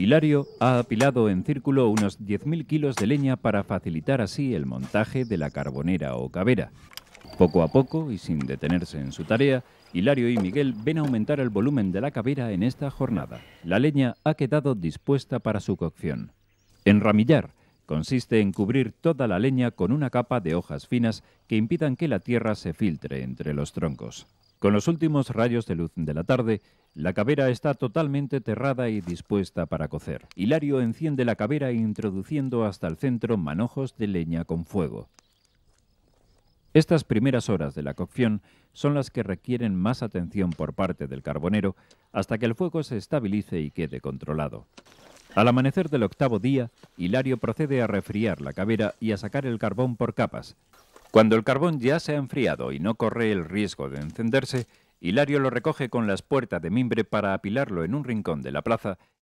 Hilario ha apilado en círculo unos 10.000 kilos de leña para facilitar así el montaje de la carbonera o cabera. Poco a poco y sin detenerse en su tarea, Hilario y Miguel ven aumentar el volumen de la cabera en esta jornada. La leña ha quedado dispuesta para su cocción. Enramillar consiste en cubrir toda la leña con una capa de hojas finas que impidan que la tierra se filtre entre los troncos. Con los últimos rayos de luz de la tarde, la cabera está totalmente terrada y dispuesta para cocer. Hilario enciende la cabera introduciendo hasta el centro manojos de leña con fuego. Estas primeras horas de la cocción son las que requieren más atención por parte del carbonero hasta que el fuego se estabilice y quede controlado. Al amanecer del octavo día, Hilario procede a refriar la cabera y a sacar el carbón por capas, cuando el carbón ya se ha enfriado y no corre el riesgo de encenderse, Hilario lo recoge con las puertas de mimbre para apilarlo en un rincón de la plaza